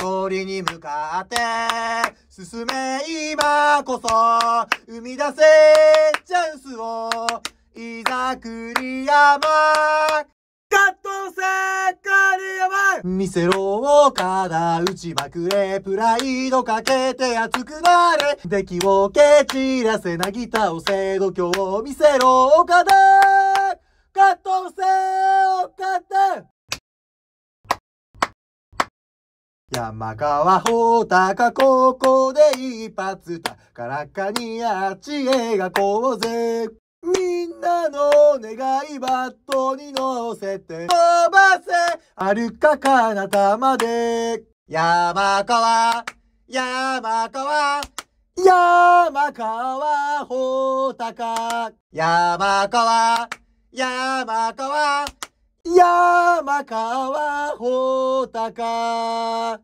勝利に向かって進め今こそ生み出せチャンスをいざ栗山カットせ栗い。見せろから打ちまくれプライドかけて熱くなれ出来を蹴散らせなぎ倒せ度胸を見せろ岡田カットせ岡田山川穂高ここで一発宝かにあっちがこうぜみんなの願いバットに乗せて飛ばせ歩かかなたまで山川山川山川穂高山川山川山川穂高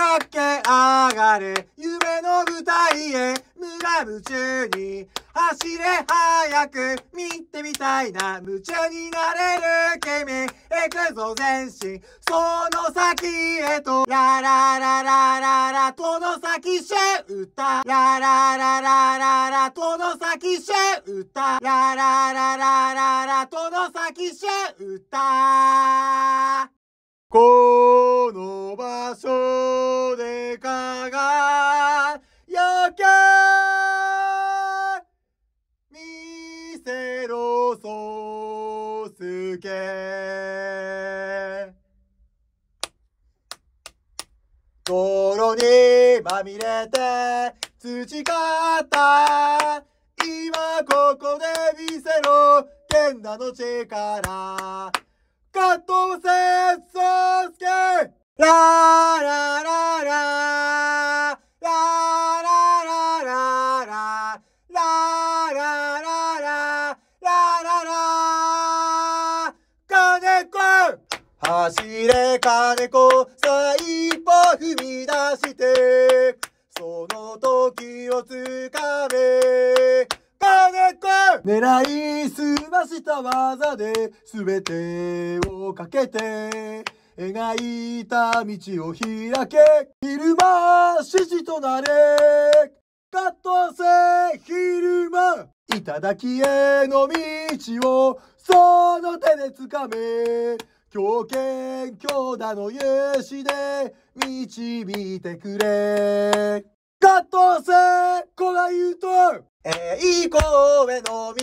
駆け上がれ夢の舞台へ無我夢中に走れ早く見てみたいな夢中になれる君行くぞ全身、その先へとララララララこの先へ歌、ウララララララこの先へ歌、ウララララララこの先へ歌、この場所で輝け見せろそうすけ泥にまみれて培った今ここで見せろ剣なの力加藤先生ラーラーラーラー走れ金子さあ一歩踏み出してその時をつかめ狙いすました技で全てをかけて描いた道を開け昼間指示となれカットせ昼間頂きへの道をその手で掴め強犬強打の勇姿で導いてくれカットせこが言うとえー、行こうへの道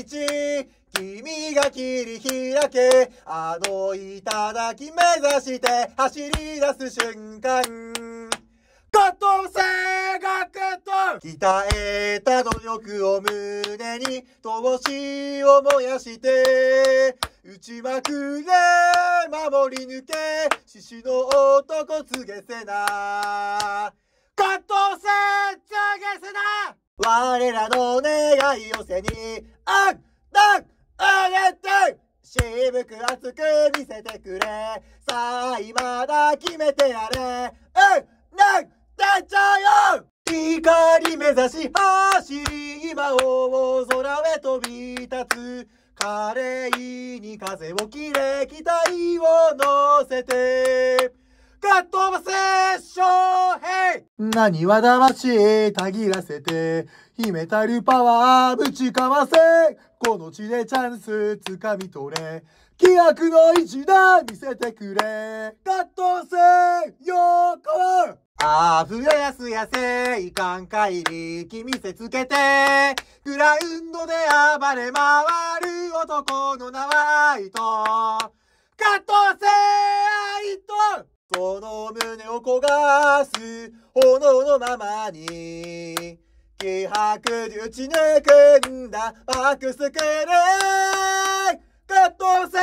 君が切り開けあの頂き目指して走り出す瞬間こと性学と鍛えた努力を胸に闘志を燃やして内幕で守り抜け獅子の男告げせなこと性告げせな我らの願いを背に、あん、だん、あげて渋く熱く見せてくれ。さあ、今だ決めてやれ。うん、なん、出ちゃうよ光目指し走り、今を空へ飛び立つ。華麗に風を切れ、期待を乗せて。ッセっションヘイ何はし、たぎらせて、秘めたるパワーぶちかわせこの地でチャンス掴み取れ気迫の一打見せてくれかッ飛セせよーこーあふややすやせいかんかいりき見せつけてグラウンドで暴れ回る男の名は伊藤カットせその胸を焦がす炎のままに気迫で打ち抜くんだバックスクリーンカットせ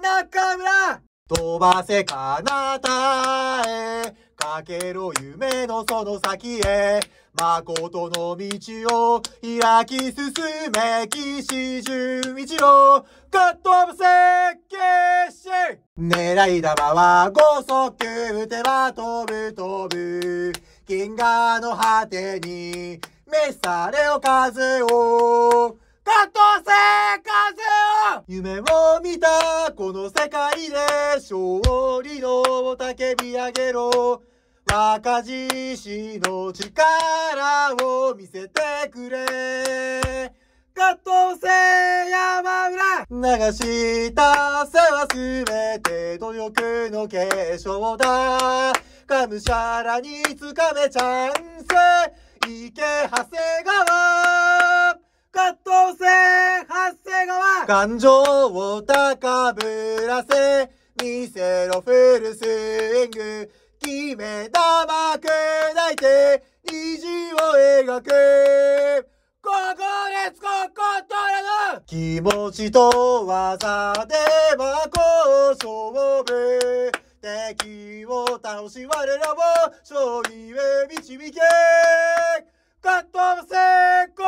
中村飛ばせ彼方へかけろ夢のその先へ誠の道を開き進め岸純一郎カットアップ設計士狙い玉は5速打てば飛ぶ飛ぶ銀河の果てに召されよ風をカットせ風を夢を見たこの世界で勝利の雄たび上げろ赤獅子の力を見せてくれ加藤聖山村流した汗はすべて努力の継承だがむしゃらにつかめチャンス池長谷川葛藤聖長谷川感情を高ぶらせ見せろフルスイング決めたまく抱いて意地を描くここでつこことらの気持ちと技ではこ勝負敵を倒し我らを勝利へ導けカット成功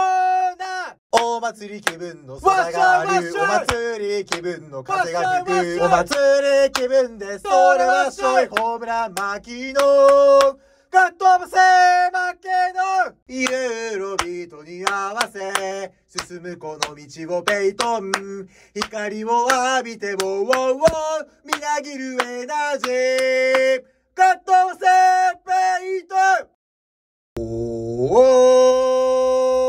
なお祭り気分の空があるお祭り気分の風が吹くお祭り気分でそれはしょいホームラン巻きのガットブセ負けのイエロビートに合わせ進むこの道をペイトン光を浴びてもウォーウォーみなぎるエナジーガットブセペイトンおー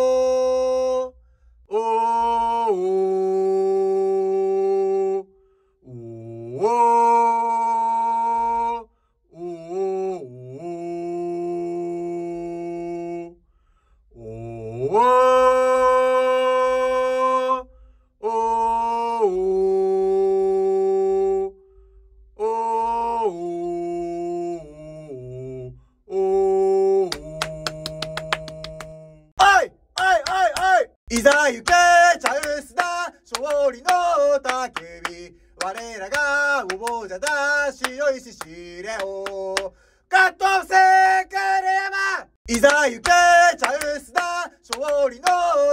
しれを。カットセーカレヤマいざ行けチャウスだ勝利の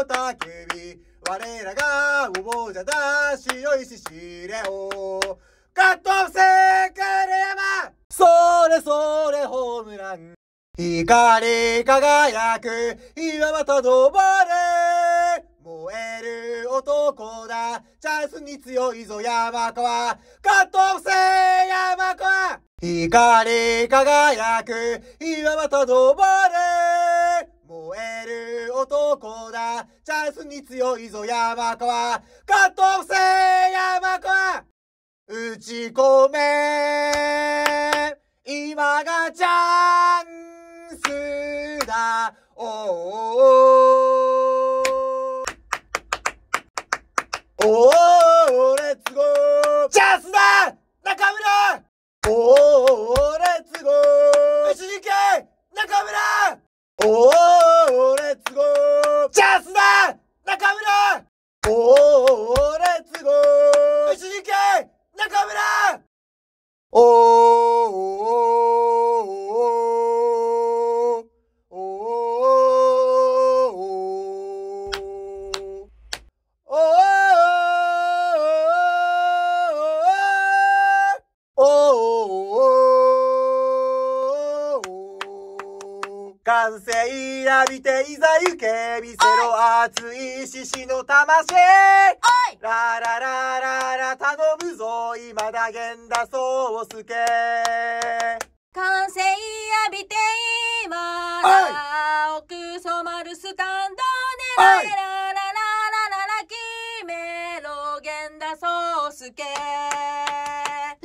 叫び我らがお王者だ白いし知れをカットセーカレヤマそれそれホームラン光り輝く岩場とどばれ燃える男だチャンスに強いぞ、山川は。カットオフせ山川は。光り輝く、岩はと登れ。燃える男だ。チャンスに強いぞ、山川は。カットオフせ山川は。打ち込め。今がチャンスだ。おおーおーおおレッツゴーチャンスだ中村おおレッツゴー一時け、中村おおレッツゴーチャンスだ中村おおレッツゴー一時け、中村おー完成浴びていざ行け見せろ熱い獅子の魂ラララララ頼むぞ今だ源田宗介完成浴びて今だ奥染まるスタンドでラララララララ決めろ源田宗介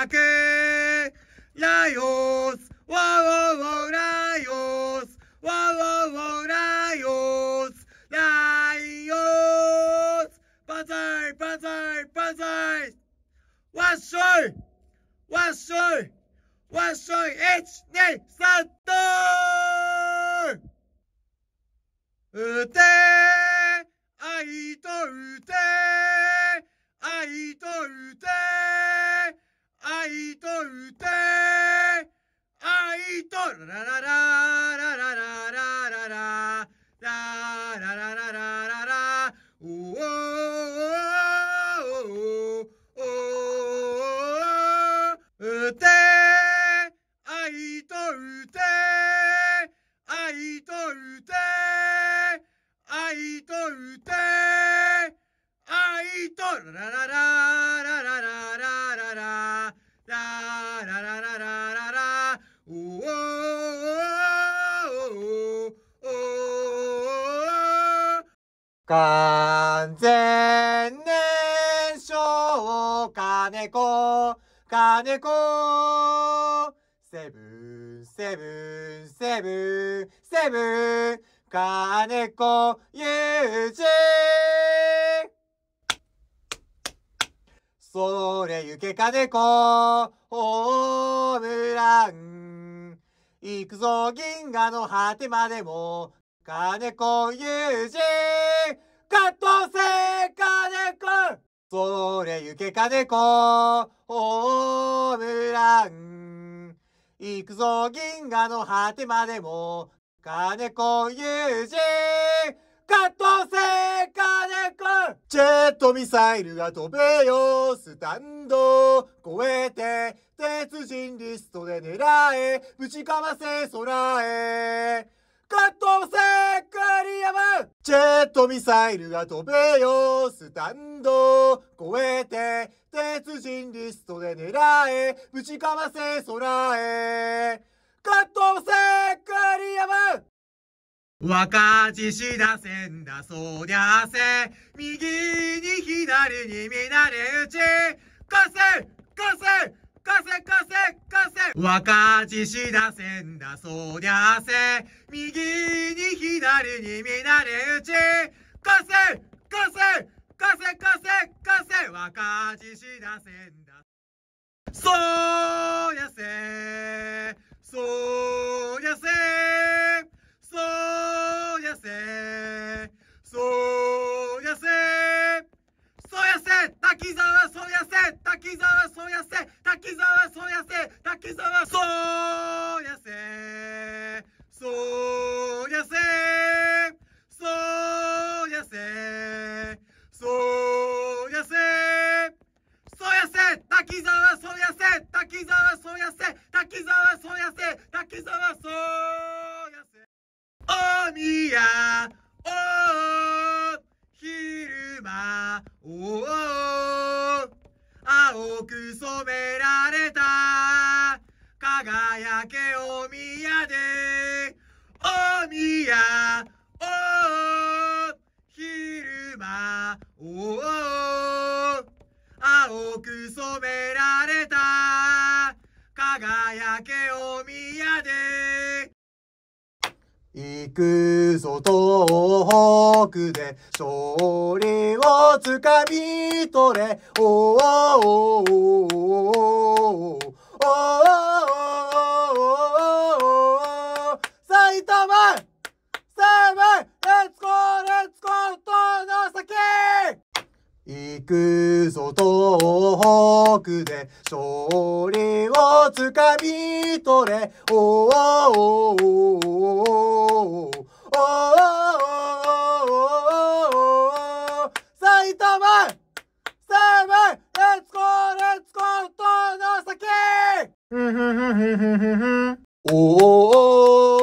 なくライオスワオワオライオスワオワオライオスライオスバザイバザイバザイわっしょいわっしょいわっしょい123とうて愛とうて愛とうて Aitor, usted, Aitor. 金子、金子。セブン、セブン、セブン、セブン、金子、ゆうじ。それゆけ金子、ホームラン。行くぞ銀河の果てまでも、金子うじカットせ金子それゆけかねこ、ホームラン。行くぞ銀河の果てまでも、金子友人カットせ金子ジェットミサイルが飛べよスタンド越えて鉄人リストで狙えぶちかませ空へカットセ東リ栗ムジェットミサイルが飛べよスタンド越えて鉄人リストで狙えぶちかませ空へセ東リ栗ム若獅子せんだそうゃゃせ右に左に乱れ打ち合戦せかせかせ若ちしだせんだそりゃせ右に左に乱れ打ちかせかせかせかせかせ若ちしだせんだそりゃせそりゃせそりゃせそりゃせやせ滝沢そうやせ滝沢そうやせ滝沢そうやせ滝沢そうやせおお青く染められた輝けお宮で行くぞ東北で勝利をつかみ取れおおおおおおお行くぞ東北で勝利をつかみ取れ。おーおーおーおーおーおーおーおーおーおーおーおー埼玉セブンレッツゴーレッツゴー東の先ふふふふふふおーおー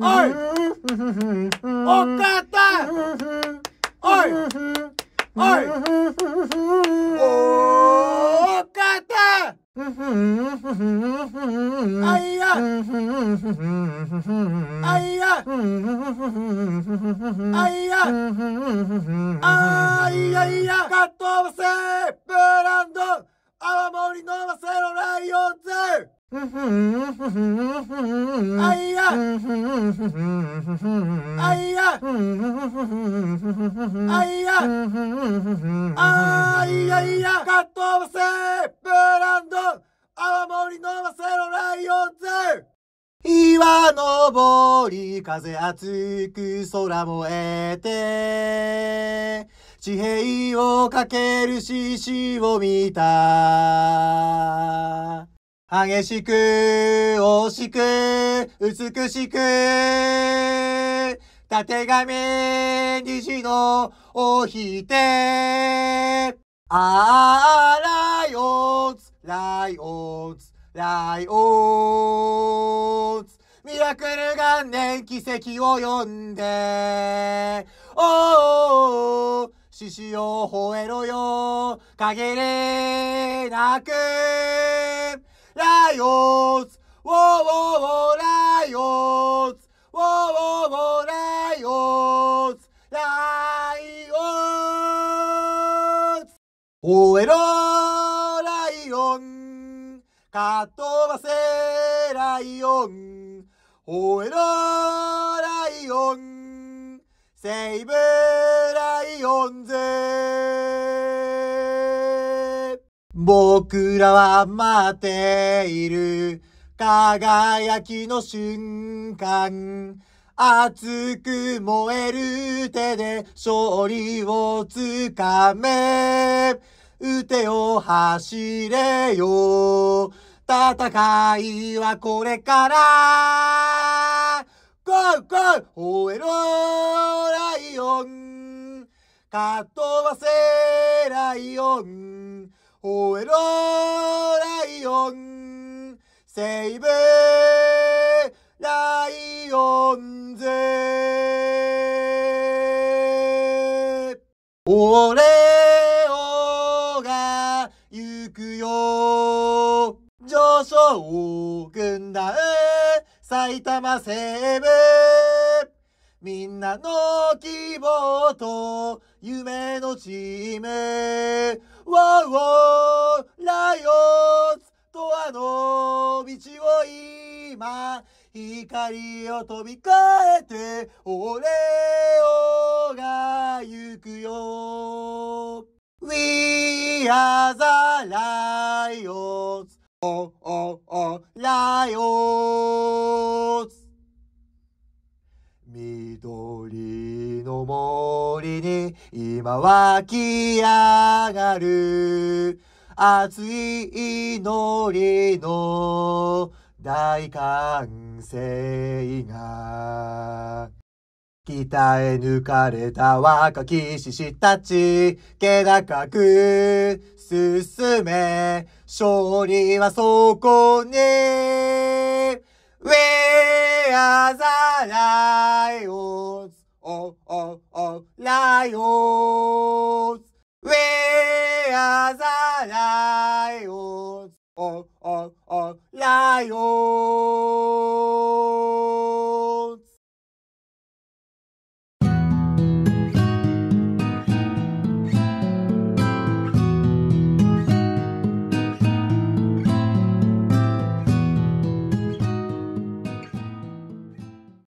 Oi! Mm-hmm. Ô, oh, cata! Mm-hmm. Oi! Mm-hmm. あーいやいやカットオブセブランド泡盛のマせロライオンズ岩登り風熱く空燃えて地平をかける獅子を見た激しく惜しく美しくたてがめ虹のおひて。あー、ライオンズ、ライオンズ、ライオンズ。ミラクル元年奇跡を呼んで。おー、獅子を吠えろよ、陰れなく。ライオンズ、ウォーウォーウォーライオンズ。ウォーウォーライオンズライオンズ吠えろライオンかっ飛ばせライオン吠えろライオンセイブライオンズ僕らは待っている輝きの瞬間。熱く燃える手で勝利をつかめ。打てよ走れよ。戦いはこれから。ゴーゴー吠えろライオン。かっ飛ばせライオン。吠えろライオン。セーブライオンズ俺をが行くよ上昇軍団埼玉西部みんなの希望と夢のチームワウワウライオンズとあの道を今光を飛び越えて俺をが行くよ We are the lions Oh, oh, oh, lions 緑の森に今湧き上がる熱い祈りの大歓声が。鍛え抜かれた若き獅子たち、気高く進め、勝利はそこに。We are the lions, oh, oh, oh, lions. We are the Lions, oh, oh, oh, Lions.